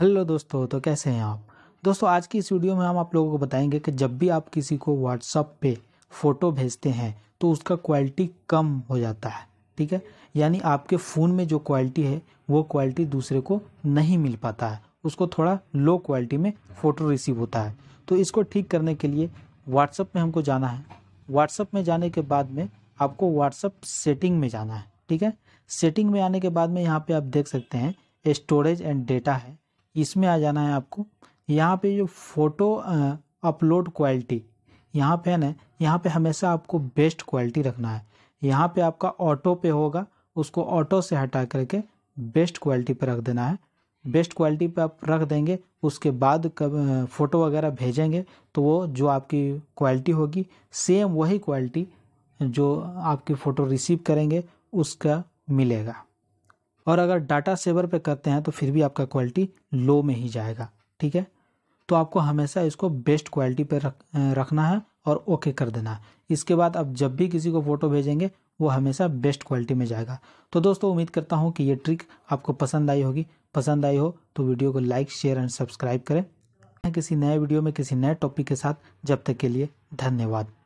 hello दोस्तों तो कैसे हैं आप दोस्तों आज की इस वीडियो में हम आप लोगों को बताएंगे कि जब भी आप किसी को व्हाट्सअप पे फ़ोटो भेजते हैं तो उसका क्वालिटी कम हो जाता है ठीक है यानी आपके फ़ोन में जो क्वालिटी है वो क्वालिटी दूसरे को नहीं मिल पाता है उसको थोड़ा लो क्वालिटी में फ़ोटो रिसीव होता है तो इसको ठीक करने के लिए व्हाट्सअप में हमको जाना है व्हाट्सअप में जाने के बाद में आपको व्हाट्सअप सेटिंग में जाना है ठीक है सेटिंग में आने के बाद में यहाँ पे आप देख सकते हैं स्टोरेज एंड डेटा है इसमें आ जाना है आपको यहाँ पे जो फ़ोटो अपलोड क्वालिटी यहाँ पे है ना यहाँ पे हमेशा आपको बेस्ट क्वालिटी रखना है यहाँ पे आपका ऑटो पे होगा उसको ऑटो से हटा करके बेस्ट क्वालिटी पर रख देना है बेस्ट क्वालिटी पे आप रख देंगे उसके बाद कब फ़ोटो वगैरह भेजेंगे तो वो जो आपकी क्वालिटी होगी सेम वही क्वालिटी जो आपकी फ़ोटो रिसीव करेंगे उसका मिलेगा और अगर डाटा सेवर पे करते हैं तो फिर भी आपका क्वालिटी लो में ही जाएगा ठीक है तो आपको हमेशा इसको बेस्ट क्वालिटी पे रख रखना है और ओके कर देना है इसके बाद आप जब भी किसी को फ़ोटो भेजेंगे वो हमेशा बेस्ट क्वालिटी में जाएगा तो दोस्तों उम्मीद करता हूँ कि ये ट्रिक आपको पसंद आई होगी पसंद आई हो तो वीडियो को लाइक शेयर एंड सब्सक्राइब करें किसी नए वीडियो में किसी नए टॉपिक के साथ जब तक के लिए धन्यवाद